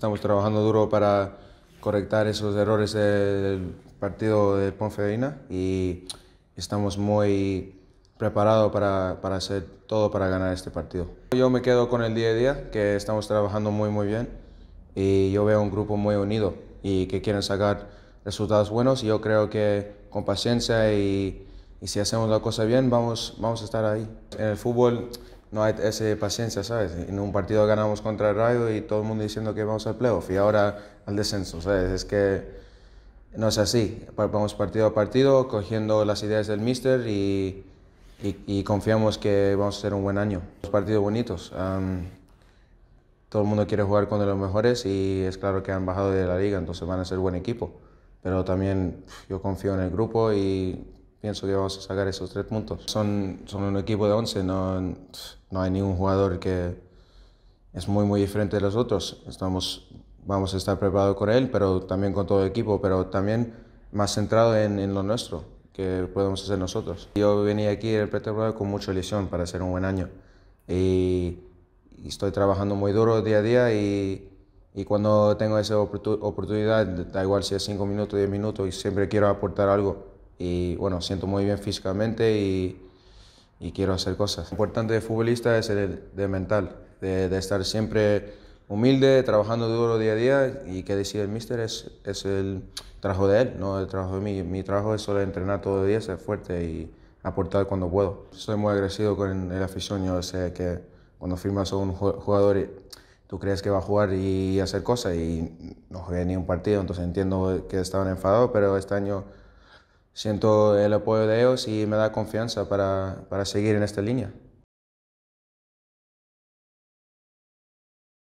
Estamos trabajando duro para correctar esos errores del partido de Ponferreina y estamos muy preparados para, para, hacer todo para ganar este partido. Yo me quedo con el día a día, que estamos trabajando muy muy bien y yo veo un grupo muy unido y que quieren sacar resultados buenos. y Yo creo que con paciencia y, y si hacemos la cosa bien vamos, vamos a estar ahí. En el fútbol no hay esa paciencia, ¿sabes? En un partido ganamos contra el Rayo y todo el mundo diciendo que vamos al playoff y ahora al descenso, ¿sabes? Es que no es así. Vamos partido a partido, cogiendo las ideas del mister y, confiamos que vamos a hacer un buen año. Los partidos bonitos. todo el mundo quiere jugar con los mejores y es claro que han bajado de la liga, entonces van a ser buen equipo. Pero también yo confío en el grupo y pienso que vamos a sacar esos tres puntos. Son, son un equipo de 11, no, no hay ningún jugador que es muy, muy diferente de los otros. Estamos, vamos a estar preparados con él, pero también con todo el equipo, pero también más centrado en, en lo nuestro, que podemos hacer nosotros. Yo venía aquí en el pretemporada con mucha lesión para hacer un buen año y, estoy trabajando muy duro día a día y y cuando tengo esa oportunidad, da igual si es 5 minutos, 10 minutos, y siempre quiero aportar algo y bueno, siento muy bien físicamente y, quiero hacer cosas. Lo importante de futbolista es el de mental, de, estar siempre humilde, trabajando duro día a día y que decide el míster es, es el trabajo de él, no el trabajo de mí. Mi trabajo es solo entrenar todo el día, ser fuerte y aportar cuando puedo. Soy muy agresivo con el afición, sé que cuando firmas a un jugador tú crees que va a jugar y hacer cosas y no jugué ni un partido, entonces entiendo que estaban enfadados, pero este año siento el apoyo de ellos y me da confianza para, para seguir en esta línea.